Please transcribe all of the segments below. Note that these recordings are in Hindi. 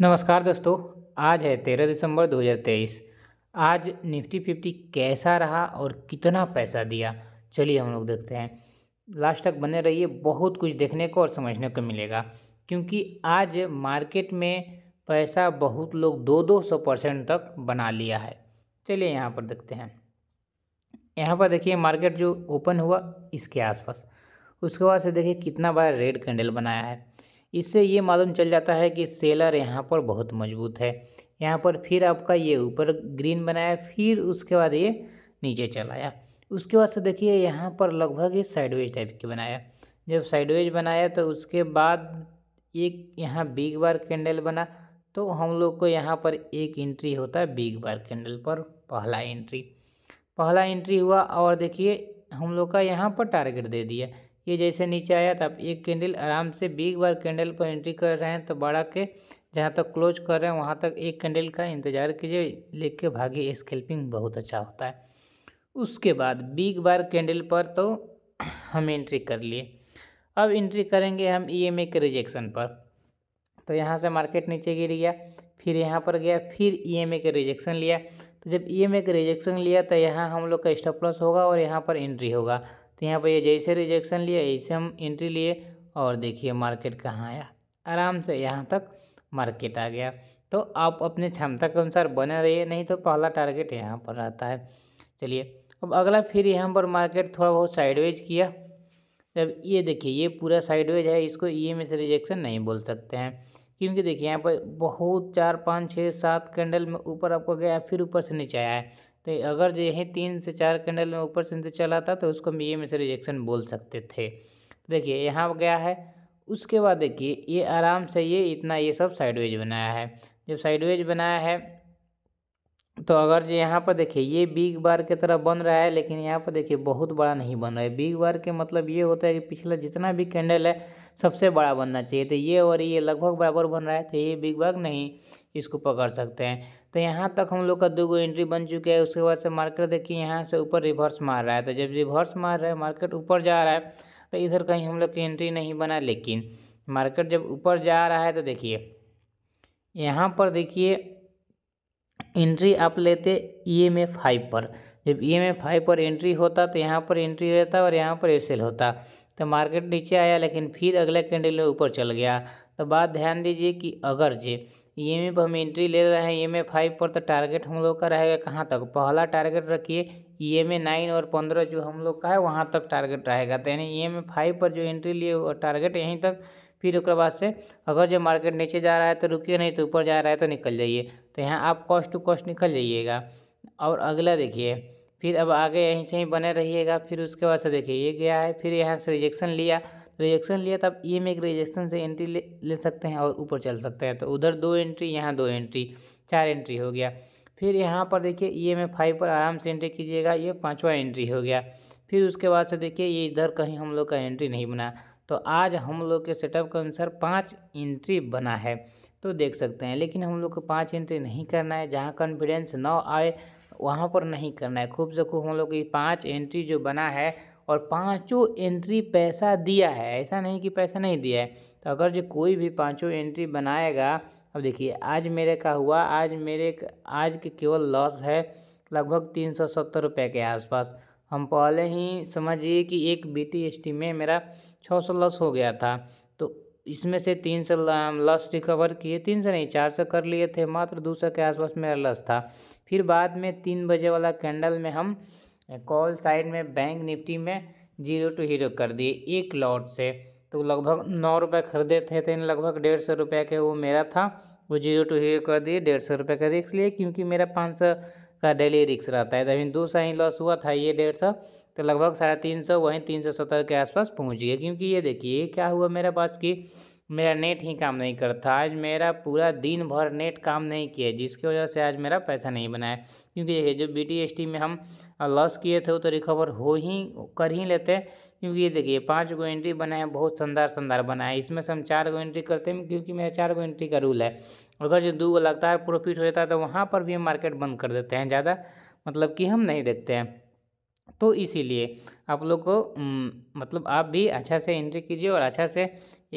नमस्कार दोस्तों आज है तेरह दिसंबर 2023 आज निफ्टी फिफ्टी कैसा रहा और कितना पैसा दिया चलिए हम लोग देखते हैं लास्ट तक बने रहिए बहुत कुछ देखने को और समझने को मिलेगा क्योंकि आज मार्केट में पैसा बहुत लोग दो दो सौ परसेंट तक बना लिया है चलिए यहाँ पर देखते हैं यहाँ पर देखिए मार्केट जो ओपन हुआ इसके आसपास उसके बाद से देखिए कितना बड़ा रेड कैंडल बनाया है इससे ये मालूम चल जाता है कि सेलर यहाँ पर बहुत मजबूत है यहाँ पर फिर आपका ये ऊपर ग्रीन बनाया फिर उसके बाद ये नीचे चलाया उसके बाद से देखिए यहाँ पर लगभग ये साइडवेज टाइप के बनाया जब साइडवेज बनाया तो उसके बाद एक यहाँ बिग बार कैंडल बना तो हम लोग को यहाँ पर एक एंट्री होता है बिग बार कैंडल पर पहला एंट्री पहला एंट्री हुआ और देखिए हम लोग का यहाँ पर टारगेट दे दिया ये जैसे नीचे आया तो आप एक कैंडल आराम से बिग बार कैंडल पर एंट्री कर रहे हैं तो बड़ा के जहाँ तक क्लोज कर रहे हैं वहाँ तक एक कैंडल का इंतजार कीजिए लेके के भागी स्केल्पिंग बहुत अच्छा होता है उसके बाद बिग बार कैंडल पर तो हम एंट्री कर लिए अब एंट्री करेंगे हम ई e के रिजेक्शन पर तो यहाँ से मार्केट नीचे गिर गया फिर यहाँ पर गया फिर ई e के रिजेक्शन लिया तो जब ई e के रिजेक्शन लिया तो यहाँ हम लोग का स्टॉप लॉस होगा और यहाँ पर एंट्री होगा तो यहाँ पर ये जैसे रिजेक्शन लिए ऐसे हम एंट्री लिए और देखिए मार्केट कहाँ आया आराम से यहाँ तक मार्केट आ गया तो आप अपने क्षमता के अनुसार बने रहिए नहीं तो पहला टारगेट यहाँ पर रहता है चलिए अब अगला फिर यहाँ पर मार्केट थोड़ा बहुत साइडवेज किया जब ये देखिए ये पूरा साइडवेज है इसको ई में से रिजेक्शन नहीं बोल सकते हैं क्योंकि देखिए यहाँ पर बहुत चार पाँच छः सात कैंडल में ऊपर आपको गया फिर ऊपर से नीचे आया है तो अगर जो यही तीन से चार कैंडल में ऊपर से नीचे चला था तो उसको हम ये में से रिजेक्शन बोल सकते थे तो देखिए यहाँ गया है उसके बाद देखिए ये आराम से ये इतना ये सब साइडवेज बनाया है जब साइडवेज बनाया है तो अगर जो यहाँ पर देखिए ये बिग बार की तरह बन रहा है लेकिन यहाँ पर देखिए बहुत बड़ा नहीं बन रहा है बिग बार के मतलब ये होता है कि पिछला जितना भी कैंडल है सबसे बड़ा बनना चाहिए तो ये और ये लगभग बराबर बन रहा है तो ये बिग बार नहीं इसको पकड़ सकते हैं तो यहाँ तक हम लोग का दो गो एंट्री बन चुका है उसके बाद से मार्केट देखिए यहाँ से ऊपर रिवर्स मार रहा है तो जब रिवर्स मार रहा है मार्केट ऊपर जा रहा है तो इधर कहीं हम लोग की एंट्री नहीं बना लेकिन मार्केट जब ऊपर जा रहा है तो देखिए यहाँ पर देखिए एंट्री आप लेते ई एम ए फाइव पर जब ई एम ए फाइव पर एंट्री होता तो यहाँ पर एंट्री जाता और यहाँ पर एसेल होता तो मार्केट नीचे आया लेकिन फिर अगला कैंडल ऊपर चल गया तो बात ध्यान दीजिए कि अगर जे ई एम एफ हम एंट्री ले रहे हैं ई एम ए फाइव पर तो टारगेट हम लोग का रहेगा कहाँ तक पहला टारगेट रखिए ई एम ए नाइन और पंद्रह जो हम लोग का है वहाँ तक टारगेट रहेगा तो यानी ई एम ए फाइव पर जो एंट्री लिए टारगेट यहीं तक फिर उसके बाद से अगर जो मार्केट नीचे जा रहा है तो रुकिए नहीं तो ऊपर जा रहा है तो निकल जाइए तो यहाँ आप कॉस्ट टू कॉस्ट निकल जाइएगा और अगला देखिए फिर अब आगे यहीं से ही बने रहिएगा फिर उसके बाद से देखिए ये गया है फिर यहाँ से रिजेक्शन लिया रिएक्शन लिया तब ये में एक रिएक्शन से एंट्री ले, ले सकते हैं और ऊपर चल सकते हैं तो उधर दो एंट्री यहाँ दो एंट्री चार एंट्री हो गया फिर यहाँ पर देखिए ई एम फाइव पर आराम से एंट्री कीजिएगा ये पाँचवा एंट्री हो गया फिर उसके बाद से देखिए ये इधर कहीं हम लोग का एंट्री नहीं बना तो आज हम लोग के सेटअप के अनुसार पाँच एंट्री बना है तो देख सकते हैं लेकिन हम लोग को पाँच एंट्री नहीं करना है जहाँ कॉन्फिडेंस ना आए वहाँ पर नहीं करना है खूब से खूब हम लोग की पाँच एंट्री जो बना है और पांचों एंट्री पैसा दिया है ऐसा नहीं कि पैसा नहीं दिया है तो अगर जो कोई भी पांचों एंट्री बनाएगा अब देखिए आज मेरे का हुआ आज मेरे आज के केवल लॉस है लगभग तीन सौ सत्तर रुपये के आसपास हम पहले ही समझिए कि एक बी टी एस टी में मेरा छः सौ लॉस हो गया था तो इसमें से तीन सौ लॉस रिकवर किए तीन सौ नहीं चार सौ कर लिए थे मात्र दो सौ के आसपास मेरा लॉस था फिर बाद में तीन बजे वाला कैंडल में हम कॉल साइड में बैंक निफ्टी में जीरो टू हीरो कर दिए एक लॉट से तो लगभग नौ रुपये खरीदे थे तो लगभग डेढ़ सौ रुपये के वो मेरा था वो जीरो टू हीरो कर दिए डेढ़ सौ रुपये का रिक्स लिए क्योंकि मेरा पाँच सौ का डेली रिक्स रहता है तभी दो सौ ही लॉस हुआ था ये डेढ़ सौ तो लगभग साढ़े तीन सौ वहीं तीन सौ सत्तर के आसपास पहुँच गया क्योंकि ये देखिए क्या हुआ मेरे पास कि मेरा नेट ही काम नहीं करता आज मेरा पूरा दिन भर नेट काम नहीं किया जिसकी वजह से आज मेरा पैसा नहीं बनाया क्योंकि देखिए जो बी टी एस टी में हम लॉस किए थे वो तो रिकवर हो ही कर ही लेते हैं क्योंकि ये देखिए पाँच गो एंट्री बनाए बहुत शानदार शानदार बनाए इसमें से हम चार गो एंट्री करते हैं क्योंकि मेरा चार गो एंट्री का रूल है अगर जो दो गो लगातार प्रॉफिट हो जाता है तो वहाँ पर भी हम मार्केट बंद कर देते हैं ज़्यादा मतलब कि हम नहीं देखते हैं तो इसीलिए आप लोग को मतलब आप भी अच्छा से एंट्री कीजिए और अच्छा से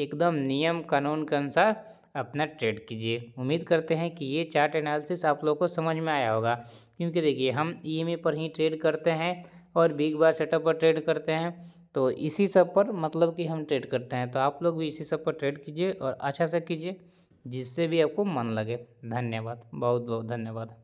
एकदम नियम कानून के अनुसार अपना ट्रेड कीजिए उम्मीद करते हैं कि ये चार्ट एनालिसिस आप लोग को समझ में आया होगा क्योंकि देखिए हम ई पर ही ट्रेड करते हैं और बिग बार सेटअप पर ट्रेड करते हैं तो इसी सब पर मतलब कि हम ट्रेड करते हैं तो आप लोग भी इसी सब पर ट्रेड कीजिए और अच्छा से कीजिए जिससे भी आपको मन लगे धन्यवाद बहुत बहुत धन्यवाद